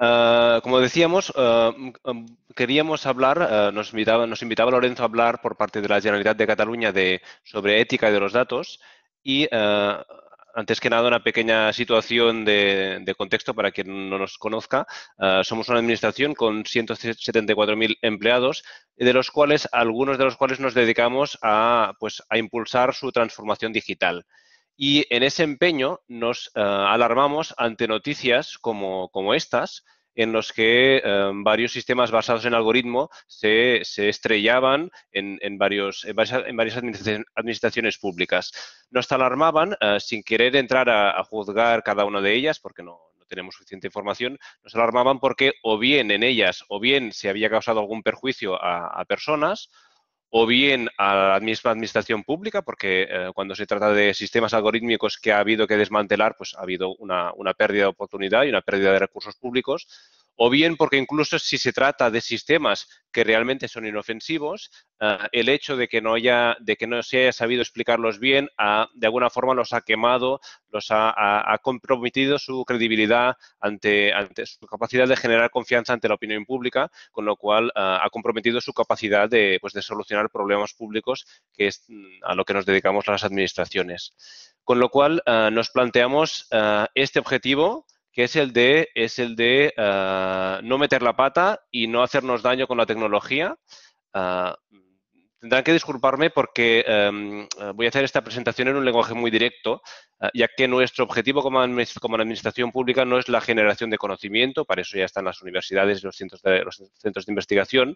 Eh, como decíamos, eh, em, queríamos hablar, eh, nos, invitaba, Lorenzo a hablar por parte de la Generalitat de Cataluña sobre ética de los datos y, antes que nada, una pequeña situación de, contexto para quien no nos conozca. somos una administración con 174.000 empleados, de los cuales, algunos de los cuales nos dedicamos pues, a impulsar su transformación digital y en ese empeño nos eh, alarmamos ante noticias como, estas, en las que eh, varios sistemas basados en algoritmo se, estrellaban en, varias, administraciones públicas. Nos alarmaban, eh, sin querer entrar a, juzgar cada una de ellas, porque no, tenemos suficiente información, nos alarmaban porque o bien en ellas o bien se había causado algún perjuicio a personas, o bien a la misma administración pública, porque eh, cuando se trata de sistemas algorítmicos que ha habido que desmantelar, pues ha habido una, una pérdida de oportunidad y una pérdida de recursos públicos, o bien porque incluso si se trata de sistemas que realmente son inofensivos, ah, el hecho de que, no haya, de que no se haya sabido explicarlos bien, ah, de alguna forma los ha quemado, los ha, comprometido su credibilidad ante, su capacidad de generar confianza ante la opinión pública, con lo cual ah, ha comprometido su capacidad de, pues, de solucionar problemas públicos, que es mm, a lo que nos dedicamos las administraciones. Con lo cual nos planteamos este objetivo que es el de, es el de ah, no meter la pata y no hacernos daño con la tecnología. Ah, tendrán que disculparme porque em, ah, voy a hacer esta presentación en un lenguaje muy directo, ya que nuestro objetivo como, administración pública no es la generación de conocimiento, para eso ya están las universidades y los centros de, los centros de investigación,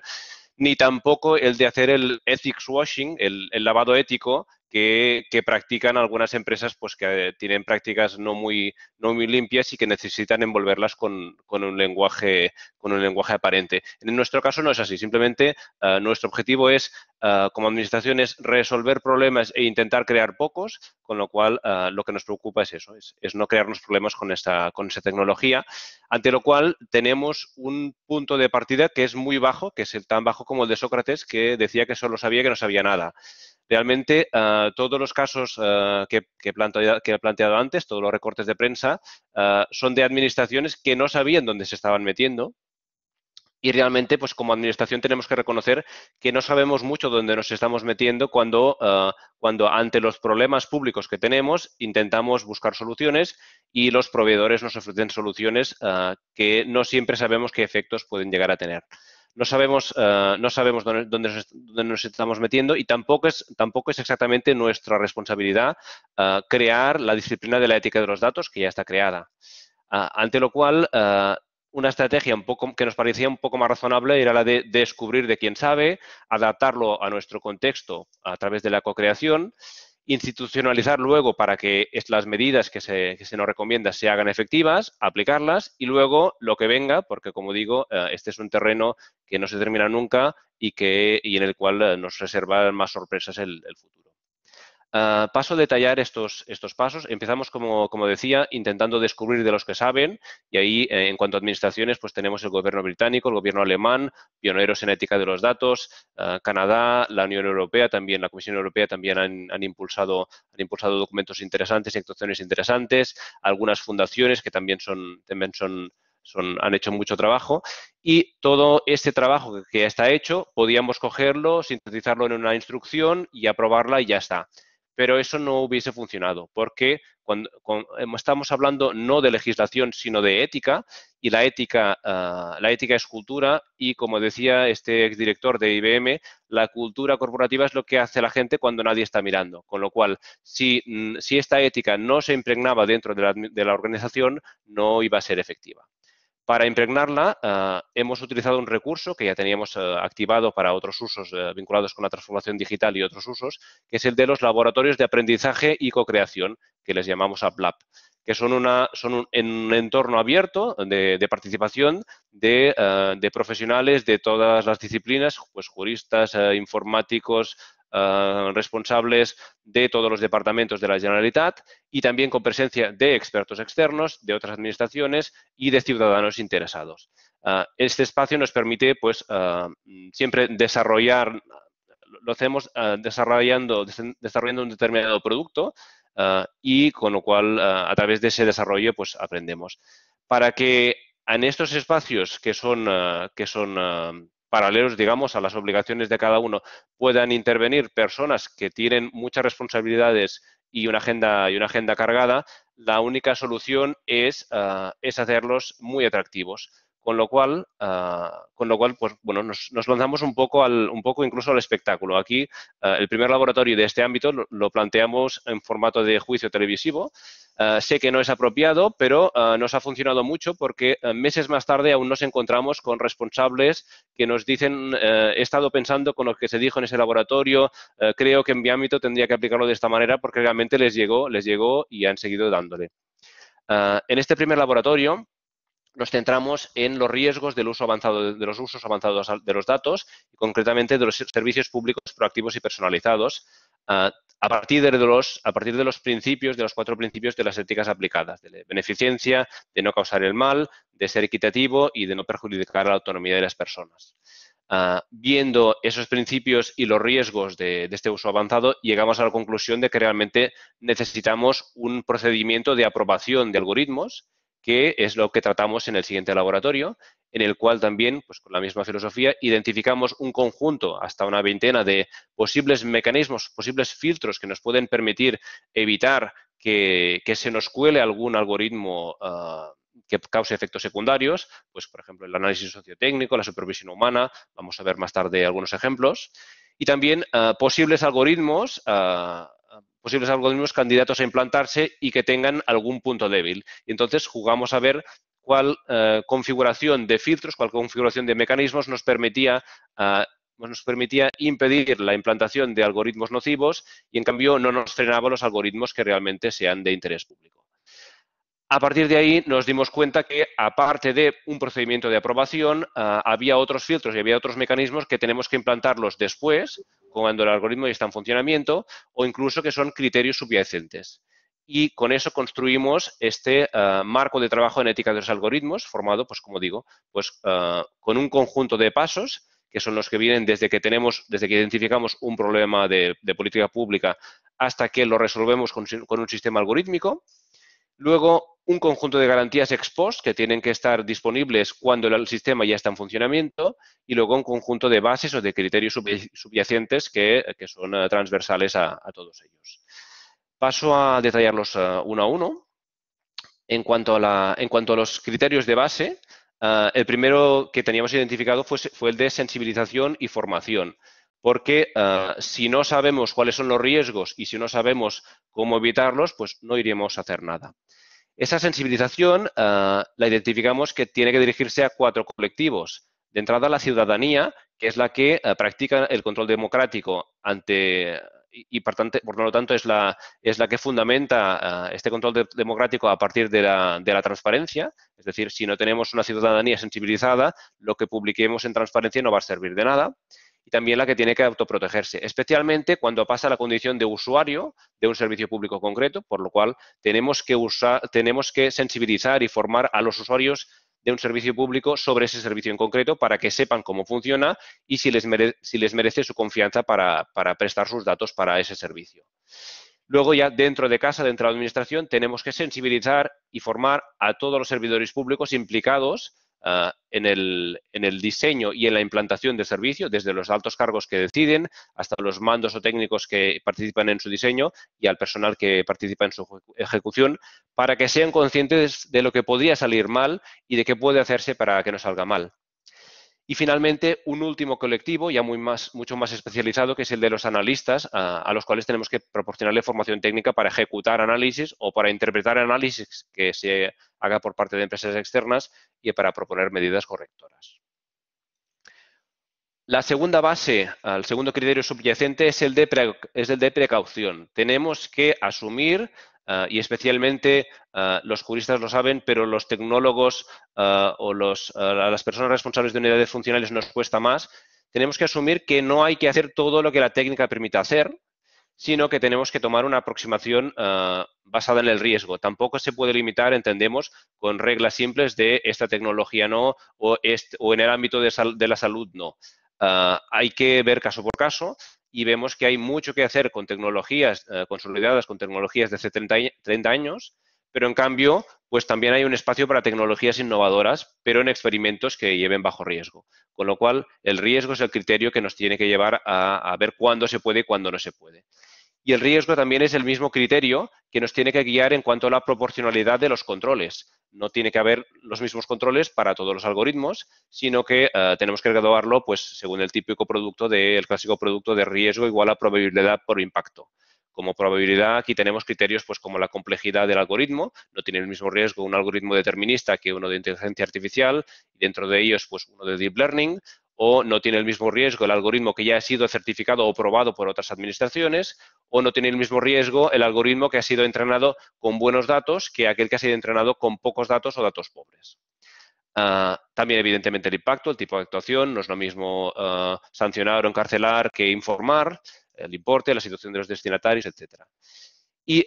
ni tampoco el de hacer el ethics washing, el lavado ético, que, practican algunas empresas pues que tienen prácticas no muy, no muy limpias y que necesitan envolverlas con, un lenguaje, con un lenguaje aparente. En nuestro caso no es así, simplemente eh, nuestro objetivo es, eh, como administración, resolver problemas e intentar crear pocos, con lo cual eh, lo que nos preocupa es eso, es, no crearnos problemas con esta, con tecnología, ante lo cual tenemos un punto de partida que es muy bajo, que es el tan bajo como el de Sócrates, que decía que solo sabía que no sabía nada. Realmente, eh, todos los casos eh, que, he planteado antes, todos los recortes de prensa, eh, son de administraciones que no sabían dónde se estaban metiendo. Y realmente, pues como administración tenemos que reconocer que no sabemos mucho dónde nos estamos metiendo cuando, cuando ante los problemas públicos que tenemos intentamos buscar soluciones y los proveedores nos ofrecen soluciones que no siempre sabemos qué efectos pueden llegar a tener no sabemos, eh, no sabemos dónde, nos, estamos metiendo y tampoco es, tampoco es exactamente nuestra responsabilidad eh, crear la disciplina de la ética de los datos que ya está creada. Ah, ante lo cual, eh, una estrategia un poco, que nos parecía un poco más razonable era la de descubrir de quién sabe, adaptarlo a nuestro contexto a través de la co-creación institucionalizar luego para que las medidas que se, que se nos recomienda se hagan efectivas, aplicarlas y luego lo que venga, porque como digo, eh, este es un terreno que no se termina nunca y, que, y en el cual eh, nos reserva más sorpresas el futuro. Ah, paso a detallar estos, estos pasos. Empezamos, como, decía, intentando descubrir de los que saben y ahí, eh, en cuanto a administraciones, pues tenemos el gobierno británico, el gobierno alemán, pioneros en ética de los datos, ah, Canadá, la Unión Europea también, la Comisión Europea también han, impulsado, han impulsado documentos interesantes y actuaciones interesantes, algunas fundaciones que también son... También han hecho mucho trabajo y todo este trabajo que ya está hecho podíamos cogerlo, sintetizarlo en una instrucción y aprobarla y ya está pero eso no hubiese funcionado, porque cuando, em, estamos hablando no de legislación, sino de ética, y la ética, ah, la ética es cultura, y como decía este exdirector de IBM, la cultura corporativa es lo que hace la gente cuando nadie está mirando, con lo cual, si, mm, si esta ética no se impregnaba dentro de la organización, no iba a ser efectiva. Para impregnarla ah, hemos utilizado un recurso que ya teníamos eh, activado para otros usos eh, vinculados con la transformación digital y otros usos, que es el de los laboratorios de aprendizaje y co-creación, que les llamamos AppLab, que son, una, un, entorno abierto de, participación de, eh, de, profesionales de todas las disciplinas, pues juristas, informáticos, eh, responsables de todos los departamentos de la Generalitat y también con presencia de expertos externos, de otras administraciones y de ciudadanos interesados. Eh, este espacio nos permite pues, eh, siempre desarrollar, lo hacemos desarrollando, desarrollando un determinado producto y con lo cual a través de ese desarrollo pues, aprendemos. Para que en estos espacios que son, que son paralelos, digamos, a las obligaciones de cada uno. Puedan intervenir personas que tienen muchas responsabilidades y una agenda, y una agenda cargada, la única solución es, ah, es hacerlos muy atractivos. Con lo cual, ah, con lo cual pues, bueno, nos, lanzamos un poco, un poco incluso al espectáculo. Aquí, ah, el primer laboratorio de este ámbito lo, planteamos en formato de juicio televisivo. Ah, sé que no es apropiado, pero nos ha funcionado mucho porque meses más tarde aún nos encontramos con responsables que nos dicen, eh, he estado pensando con lo que se dijo en ese laboratorio, eh, creo que en mi ámbito tendría que aplicarlo de esta manera porque realmente les llegó, les llegó y han seguido dándole. en este primer laboratorio, nos centramos en los riesgos del uso avanzado, de los usos avanzados de los datos y concretamente de los servicios públicos proactivos y personalizados ah, a, partir de los, a partir de los principios, de los cuatro principios de las éticas aplicadas, de beneficencia, de no causar el mal, de ser equitativo y de no perjudicar la autonomía de las personas. Ah, viendo esos principios y los riesgos de, este uso avanzado, llegamos a la conclusión de que realmente necesitamos un procedimiento de aprobación de algoritmos que es lo que tratamos en el siguiente laboratorio, en el cual también, pues con la misma filosofía, identificamos un conjunto, hasta una veintena de posibles mecanismos, posibles filtros que nos pueden permitir evitar que, se nos cuele algún algoritmo ah, que cause efectos secundarios, pues por ejemplo el análisis sociotécnico, la supervisión humana, vamos a ver más tarde algunos ejemplos, y también ah, posibles algoritmos ah, posibles algoritmos candidatos a implantarse y que tengan algún punto débil. Entonces, jugamos a ver cuál eh, configuración de filtros, cuál configuración de mecanismos nos permitía, ah, nos permitía impedir la implantación de algoritmos nocivos y, en cambio, no nos frenaba los algoritmos que realmente sean de interés público. A partir de ahí nos dimos cuenta que, aparte de un procedimiento de aprobación, ah, había otros filtros y había otros mecanismos que tenemos que implantarlos después, cuando el algoritmo ya está en funcionamiento, o incluso que son criterios subyacentes. Y con eso construimos este ah, marco de trabajo en ética de los algoritmos, formado, pues como digo, pues ah, con un conjunto de pasos que son los que vienen desde que tenemos, desde que identificamos un problema de, política pública hasta que lo resolvemos con, con un sistema algorítmico. Luego, un conjunto de garantías ex post que tienen que estar disponibles cuando el sistema ya está en funcionamiento y luego un conjunto de bases o de criterios subyacentes que, son eh, transversales a, todos ellos. Paso a detallarlos eh, uno a uno. En cuanto a, los criterios de base, eh, el primero que teníamos identificado fue, el de sensibilización y formación. Porque si no sabemos cuáles son los riesgos y si no sabemos cómo evitarlos, pues no iremos a hacer nada. Esa sensibilización ah, la identificamos que tiene que dirigirse a cuatro colectivos. De entrada, la ciudadanía, que es la que ah, practica el control democrático ante y, por, lo tanto es la, que fundamenta ah, este control democrático a partir de la, de la, transparencia. Es decir, si no tenemos una ciudadanía sensibilizada, lo que publiquemos en transparencia no va a servir de nada y también la que tiene que autoprotegerse, especialmente cuando pasa la condición de usuario de un servicio público concreto, por lo cual tenemos que, sensibilizar y formar a los usuarios de un servicio público sobre ese servicio en concreto para que sepan cómo funciona y si les, merece, si les merece su confianza para prestar sus datos para ese servicio. Luego ya dentro de casa, dentro de la administración, tenemos que sensibilizar y formar a todos los servidores públicos implicados Ah, en, el, en el diseño y en la implantación de servicio, desde los altos cargos que deciden hasta los mandos o técnicos que participan en su diseño y al personal que participa en su ejecución, para que sean conscientes de lo que podría salir mal y de qué puede hacerse para que no salga mal. Y finalmente, un último colectivo, ya mucho más especializado, que es el de los analistas, a, los cuales tenemos que proporcionarle formación técnica para ejecutar análisis o para interpretar análisis que se haga por parte de empresas externas y para proponer medidas correctoras. La segunda base, el segundo criterio subyacente es el de precaución. Tenemos que asumir Ah, y especialmente ah, los juristas lo saben, pero los tecnólogos ah, o los, las personas responsables de unidades funcionales nos cuesta más, tenemos que asumir que no hay que hacer todo lo que la técnica permita hacer, sino que tenemos que tomar una aproximación basada en el riesgo. Tampoco se puede limitar, entendemos, con reglas simples de esta tecnología no o, o en el ámbito de la salud no. hay que ver caso por caso, y vemos que hay mucho que hacer con tecnologías eh, consolidadas, con tecnologías de hace 30, años, pero en cambio, pues también hay un espacio para tecnologías innovadoras, pero en experimentos que lleven bajo riesgo. Con lo cual, el riesgo es el criterio que nos tiene que llevar a, a ver cuándo se puede y cuándo no se puede. Y el riesgo también es el mismo criterio que nos tiene que guiar en cuanto a la proporcionalidad de los controles. No tiene que haber los mismos controles para todos los algoritmos, sino que eh, tenemos que graduarlo pues, según el típico producto del clásico producto de riesgo igual a probabilidad por impacto. Como probabilidad, aquí tenemos criterios pues, como la complejidad del algoritmo. No tiene el mismo riesgo un algoritmo determinista que uno de inteligencia artificial. Dentro de ellos, pues, uno de deep learning o no tiene el mismo riesgo el algoritmo que ya ha sido certificado o probado por otras administraciones, o no tiene el mismo riesgo el algoritmo que ha sido entrenado con buenos datos que aquel que ha sido entrenado con pocos datos o datos pobres. Ah, también, evidentemente, el impacto, el tipo de actuación, no es lo mismo ah, sancionar o encarcelar que informar, el importe, la situación de los destinatarios, etc. Y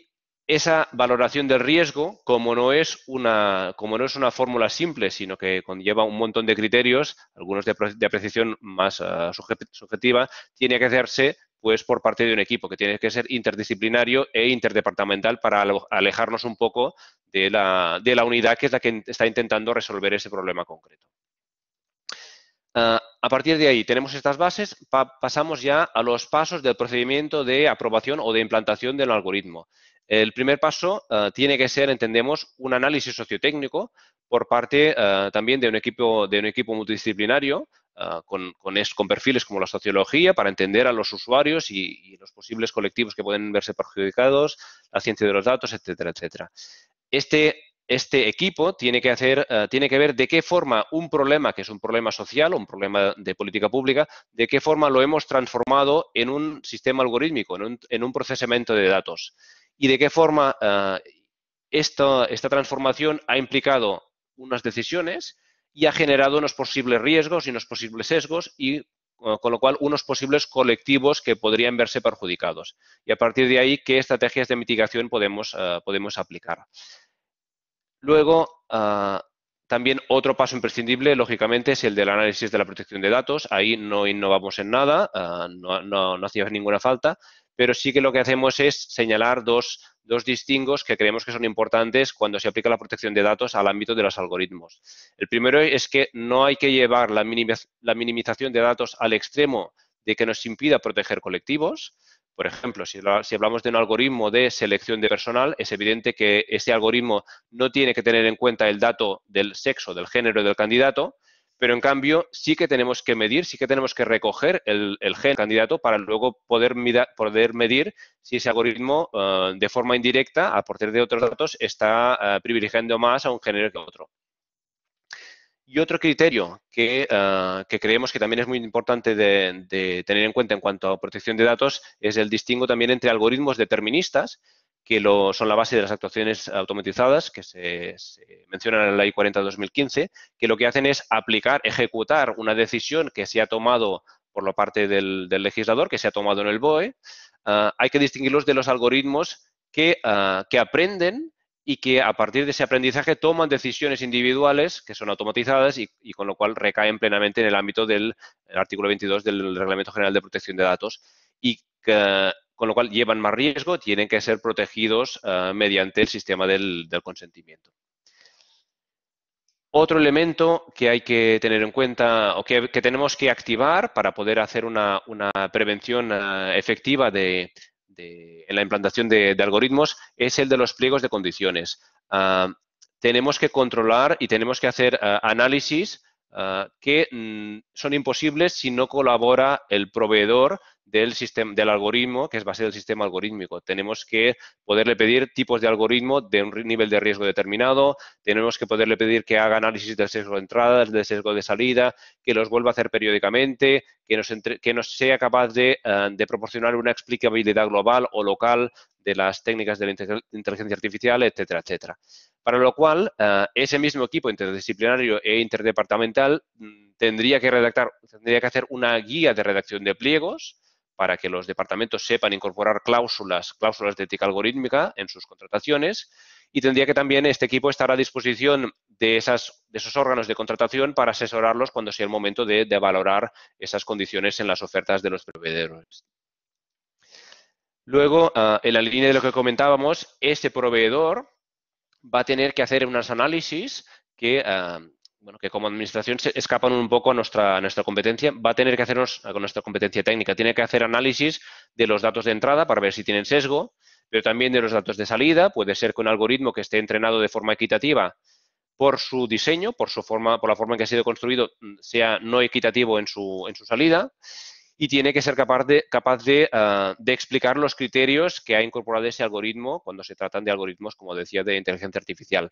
esa valoración del riesgo, como no es una, como no es una fórmula simple, sino que conlleva un montón de criterios, algunos de, apreciación más ah, subjetiva, tiene que hacerse pues por parte de un equipo que tiene que ser interdisciplinario e interdepartamental para alejarnos un poco de la, unidad que es la que está intentando resolver ese problema concreto. Ah, a partir de ahí tenemos estas bases, pasamos ya a los pasos del procedimiento de aprobación o de implantación del algoritmo. El primer paso eh, tiene que ser, entendemos, un análisis sociotécnico por parte eh, también de un equipo, de un equipo multidisciplinario eh, con, perfiles como la sociología para entender a los usuarios y, los posibles colectivos que pueden verse perjudicados, la ciencia de los datos, etcétera, etcétera. Este, este equipo tiene que, hacer, tiene que ver de qué forma un problema, que es un problema social, o un problema de política pública, de qué forma lo hemos transformado en un sistema algorítmico, en un, en un procesamiento de datos y de qué forma eh, esta, transformación ha implicado unas decisiones y ha generado unos posibles riesgos y unos posibles sesgos y eh, con lo cual unos posibles colectivos que podrían verse perjudicados. Y a partir de ahí, ¿qué estrategias de mitigación podemos, eh, podemos aplicar? Luego, también otro paso imprescindible, lógicamente, es el del análisis de la protección de datos. Ahí no innovamos en nada, ah, no, hacía ninguna falta, pero sí que lo que hacemos es señalar dos, dos, distingos que creemos que son importantes cuando se aplica la protección de datos al ámbito de los algoritmos. El primero es que no hay que llevar la minimización de datos al extremo de que nos impida proteger colectivos, por ejemplo, si, hablamos de un algoritmo de selección de personal, es evidente que ese algoritmo no tiene que tener en cuenta el dato del sexo, del género del candidato, pero en cambio sí que tenemos que medir, sí que tenemos que recoger el, género del candidato para luego poder, poder medir si ese algoritmo eh, de forma indirecta, a partir de otros datos, está eh, privilegiando más a un género que a otro. Y otro criterio ah, que, creemos que también es muy importante de, tener en cuenta en cuanto a protección de datos es el distingo también entre algoritmos deterministas, que son la base de las actuaciones automatizadas que se, mencionan en la ley 40-2015, que lo que hacen es aplicar, ejecutar una decisión que se ha tomado por la parte del, legislador, que se ha tomado en el BOE. Ah, hay que distinguirlos de los algoritmos que, ah, que aprenden y que a partir de ese aprendizaje toman decisiones individuales que son automatizadas y, con lo cual recaen plenamente en el ámbito del artículo 22 del Reglamento General de Protección de Datos y con lo cual llevan más riesgo, tienen que ser protegidos eh, mediante el sistema del, consentimiento. Otro elemento que hay que tener en cuenta o que, tenemos que activar para poder hacer una, prevención eh, efectiva de, en la implantación de, algoritmos es el de los pliegos de condiciones. Ah, tenemos que controlar y tenemos que hacer ah, análisis Ah, que mm, son imposibles si no colabora el proveedor del, sistema, del algoritmo, que es base del sistema algorítmico. Tenemos que poderle pedir tipos de algoritmo de un nivel de riesgo determinado, tenemos que poderle pedir que haga análisis del sesgo de entrada, del sesgo de salida, que los vuelva a hacer periódicamente, que nos, sea capaz de, eh, de, proporcionar una explicabilidad global o local de las técnicas de la inteligencia artificial, etcétera, etcétera. Para lo cual, eh, ese mismo equipo interdisciplinario e interdepartamental mm, tendría que redactar, tendría que hacer una guía de redacción de pliegos para que los departamentos sepan incorporar cláusulas, cláusulas de ética algorítmica en sus contrataciones y tendría que también este equipo estar a disposición de, esas, de esos órganos de contratación para asesorarlos cuando sea el momento de, de valorar esas condiciones en las ofertas de los proveedores. Luego, eh, en la línea de lo que comentábamos, ese proveedor va a tener que hacer unos análisis que, eh, bueno, que como administración se escapan un poco a nuestra, nuestra competencia, va a tener que hacernos, eh, con nuestra competencia técnica, tiene que hacer análisis de los datos de entrada para ver si tienen sesgo, pero también de los datos de salida, puede ser que un algoritmo que esté entrenado de forma equitativa por su diseño, por, su forma, por la forma en que ha sido construido, mm, sea no equitativo en su, en su salida, y tiene que ser capaz eh, de, explicar los criterios que ha incorporado ese algoritmo cuando se tratan de algoritmos, como decía, de inteligencia artificial.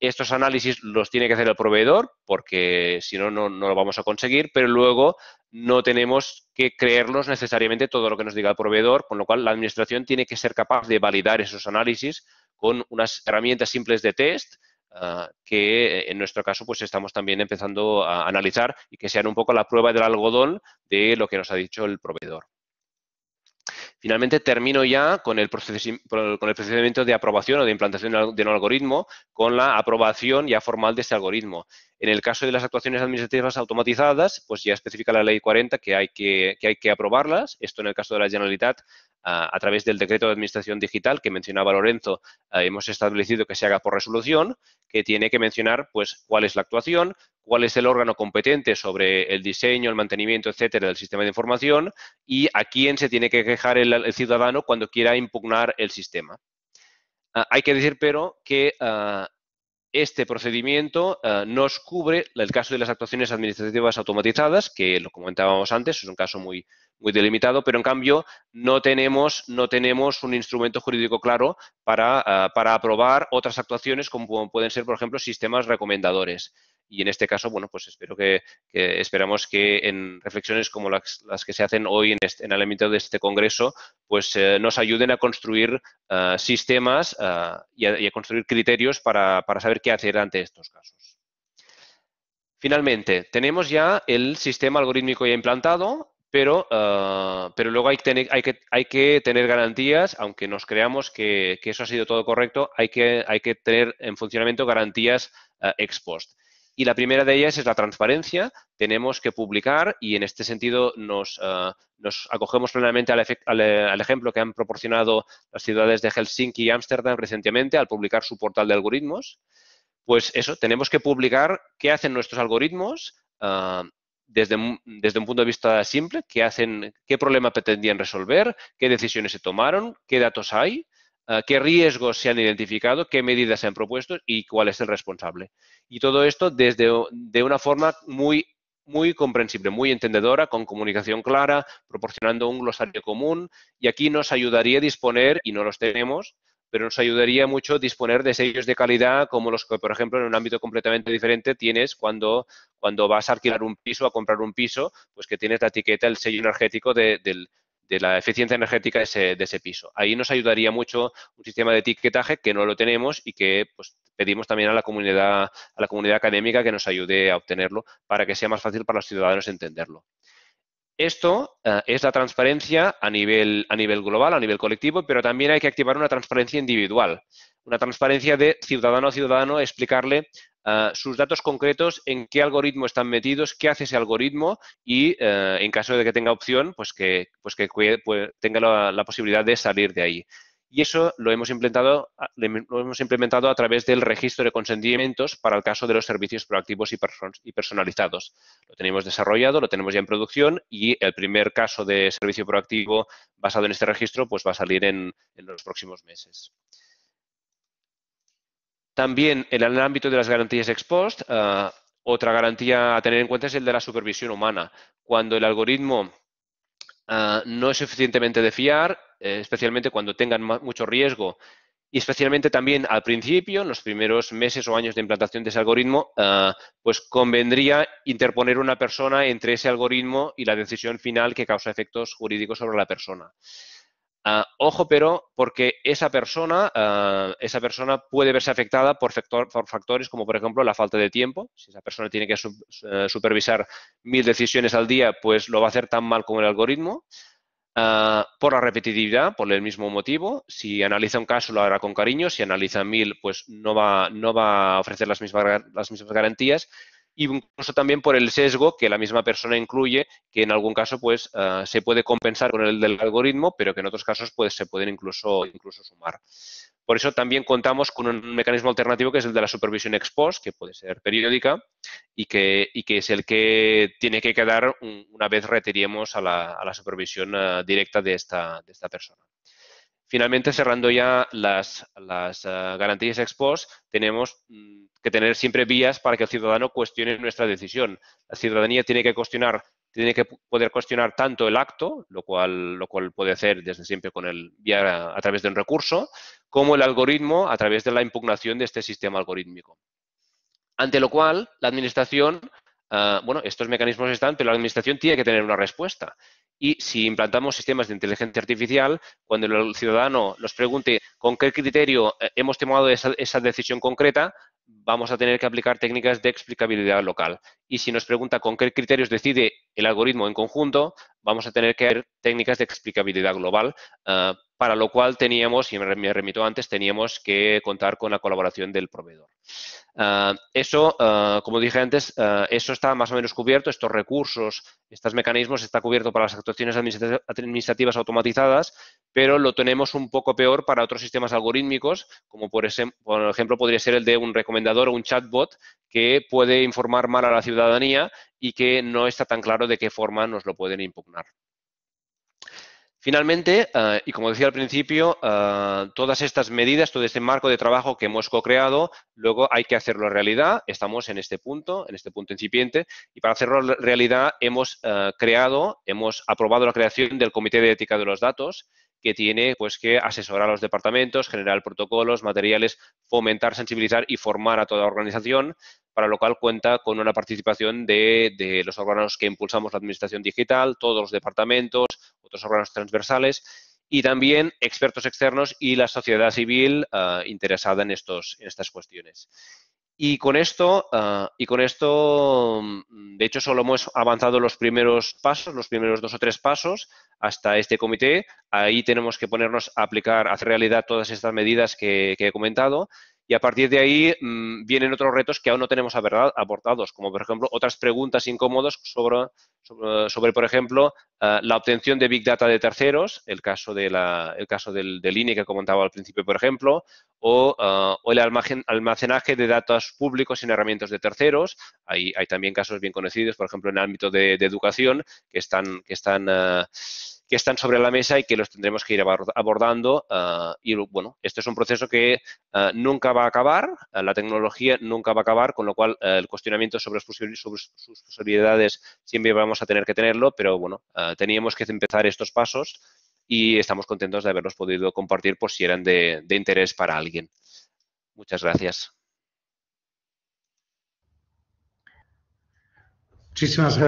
Estos análisis los tiene que hacer el proveedor porque si no, no, no lo vamos a conseguir, pero luego no tenemos que creernos necesariamente todo lo que nos diga el proveedor, con lo cual la administración tiene que ser capaz de validar esos análisis con unas herramientas simples de test Ah, que eh, en nuestro caso pues estamos también empezando a analizar y que sean un poco la prueba del algodón de lo que nos ha dicho el proveedor. Finalmente termino ya con el, con el procedimiento de aprobación o de implantación de un algoritmo, con la aprobación ya formal de ese algoritmo. En el caso de las actuaciones administrativas automatizadas, pues ya especifica la ley 40 que hay que, que, hay que aprobarlas. Esto en el caso de la Generalitat a través del decreto de administración digital que mencionaba Lorenzo, eh, hemos establecido que se haga por resolución, que tiene que mencionar pues cuál es la actuación, cuál es el órgano competente sobre el diseño, el mantenimiento, etcétera, del sistema de información y a quién se tiene que quejar el, ciudadano cuando quiera impugnar el sistema. Ah, hay que decir, pero, que ah, este procedimiento eh, nos cubre el caso de las actuaciones administrativas automatizadas, que lo comentábamos antes, es un caso muy, delimitado, pero en cambio no tenemos, no tenemos un instrumento jurídico claro para eh, aprobar otras actuaciones como pueden ser, por ejemplo, sistemas recomendadores y en este caso, bueno, pues espero que, esperamos que en reflexiones como las, que se hacen hoy este, en, el ámbito de este congreso, pues eh, nos ayuden a construir ah, sistemas ah, y, a, construir criterios para, saber qué hacer ante estos casos. Finalmente, tenemos ya el sistema algorítmico ya implantado, pero, ah, pero luego hay que, tener, hay, que, tener, garantías, aunque nos creamos que, eso ha sido todo correcto, hay que, hay tener en funcionamiento garantías ex post. Y la primera de ellas es la transparencia. Tenemos que publicar y en este sentido nos, eh, acogemos plenamente eh, al, ejemplo que han proporcionado las ciudades de Helsinki y Ámsterdam recientemente al publicar su portal de algoritmos. Pues eso, tenemos que publicar qué hacen nuestros algoritmos eh, desde, un punto de vista simple, hacen, qué problema pretendían resolver, qué decisiones se tomaron, qué datos hay eh, qué riesgos se han identificado, qué medidas se han propuesto y cuál es el responsable. Y todo esto desde, de una forma muy, muy comprensible, muy entendedora, con comunicación clara, proporcionando un glosario común. Y aquí nos ayudaría a disponer, y no los tenemos, pero nos ayudaría mucho disponer de sellos de calidad como los que, por ejemplo, en un ámbito completamente diferente tienes cuando, cuando vas a alquilar un piso, a comprar un piso, pues que tienes la etiqueta, el sello energético de, del de la eficiencia energética de ese, piso. Ahí nos ayudaría mucho un sistema de etiquetaje que no lo tenemos y que pues, pedimos también a la, comunidad, a la comunidad académica que nos ayude a obtenerlo para que sea más fácil para los ciudadanos entenderlo. Esto eh, es la transparencia a nivel, a nivel global, a nivel colectivo, pero también hay que activar una transparencia individual una transparencia de ciudadano a ciudadano, explicarle ah, sus datos concretos, en qué algoritmo están metidos, qué hace ese algoritmo y eh, en caso de que tenga opción, pues que, pues pues, tenga la, posibilidad de salir de ahí. Y eso lo hemos, implementado, lo hemos implementado a través del registro de consentimientos para el caso de los servicios proactivos y personalizados. Lo tenemos desarrollado, lo tenemos ya en producción y el primer caso de servicio proactivo basado en este registro pues va a salir en los próximos meses. También en el ámbito de las garantías ex post, eh, otra garantía a tener en cuenta es el de la supervisión humana. Cuando el algoritmo eh, no es suficientemente de fiar, eh, especialmente cuando tengan mucho riesgo y especialmente también al principio, en los primeros meses o años de implantación de ese algoritmo, pues convendría interponer una persona entre ese algoritmo y la decisión final que causa efectos jurídicos sobre la persona. Ah, ojo, pero porque esa persona, ah, esa persona puede verse afectada por, factores como, por ejemplo, la falta de tiempo. Si esa persona tiene que eh, supervisar mil decisiones al día, pues lo va a hacer tan mal como el algoritmo. Ah, por la repetitividad, por el mismo motivo. Si analiza un caso, lo hará con cariño. Si analiza mil, pues no va, a ofrecer las mismas garantías incluso también por el sesgo que la misma persona incluye, que en algún caso pues ah, se puede compensar con el del algoritmo, pero que en otros casos pues se pueden incluso, incluso sumar. Por eso también contamos con un mecanismo alternativo que es el de la supervisión ex post, que puede ser periódica y que, y que es el que tiene que quedar una vez retiremos a la, supervisión ah, directa de esta, de esta persona. Finalmente, cerrando ya las, ah, garantías ex post, tenemos mm, que tener siempre vías para que el ciudadano cuestione nuestra decisión. La ciudadanía tiene que cuestionar, tiene que poder cuestionar tanto el acto, lo cual, lo cual puede hacer desde siempre con el vía a, través de un recurso, como el algoritmo a través de la impugnación de este sistema algorítmico. Ante lo cual, la administración, ah, bueno, estos mecanismos están, pero la administración tiene que tener una respuesta. Y si implantamos sistemas de inteligencia artificial, cuando el ciudadano nos pregunte con qué criterio hemos tomado esa decisión concreta, vamos a tener que aplicar técnicas de explicabilidad local. Y si nos pregunta con qué criterios decide el algoritmo en conjunto, vamos a tener que hacer técnicas de explicabilidad global eh, para lo cual teníamos, y me remito antes, teníamos que contar con la colaboración del proveedor. Ah, eso, ah, como dije antes, ah, eso está más o menos cubierto, estos recursos, estos mecanismos está cubierto para las actuaciones administrativas automatizadas, pero lo tenemos un poco peor para otros sistemas algorítmicos, como por ejemplo podría ser el de un recomendador o un chatbot que puede informar mal a la ciudadanía y que no está tan claro de qué forma nos lo pueden impugnar. Finalmente, eh, y como decía al principio, eh, todas estas medidas, todo este marco de trabajo que hemos co-creado, luego hay que hacerlo realidad. Estamos en este punto, en este punto incipiente, y para hacerlo realidad hemos eh, creado, hemos aprobado la creación del Comité de Ética de los Datos, que tiene pues, que asesorar a los departamentos, generar protocolos, materiales, fomentar, sensibilizar y formar a toda la organización, para lo cual cuenta con una participación de, de los órganos que impulsamos la administración digital, todos los departamentos, otros órganos transversales y también expertos externos y la sociedad civil ah, interesada en, estos, en estas cuestiones. Y con esto, ah, y con esto, mm, de hecho, solo hemos avanzado los primeros pasos, los primeros dos o tres pasos hasta este comité. Ahí tenemos que ponernos a aplicar, a hacer realidad todas estas medidas que he comentado. Y a partir de ahí mm, vienen otros retos que aún no tenemos abordados, como por ejemplo otras preguntas incómodas sobre, sobre, por ejemplo, eh, la obtención de Big Data de terceros, el caso, de el caso del, INE que comentaba al principio, por ejemplo, o, eh, o el almacenaje de datos públicos en herramientas de terceros. Hay, hay también casos bien conocidos, por ejemplo, en el ámbito de, educación, que están... Que están eh, que están sobre la mesa y que los tendremos que ir abordando. Ah, y bueno, este es un proceso que ah, nunca va a acabar, ah, la tecnología nunca va a acabar, con lo cual el cuestionamiento sobre, sus posibilidades siempre vamos a tener que tenerlo, pero bueno, teníamos que empezar estos pasos y estamos contentos de haberlos podido compartir por si eran de, de interés para alguien. Muchas gracias. Muchísimas gracias.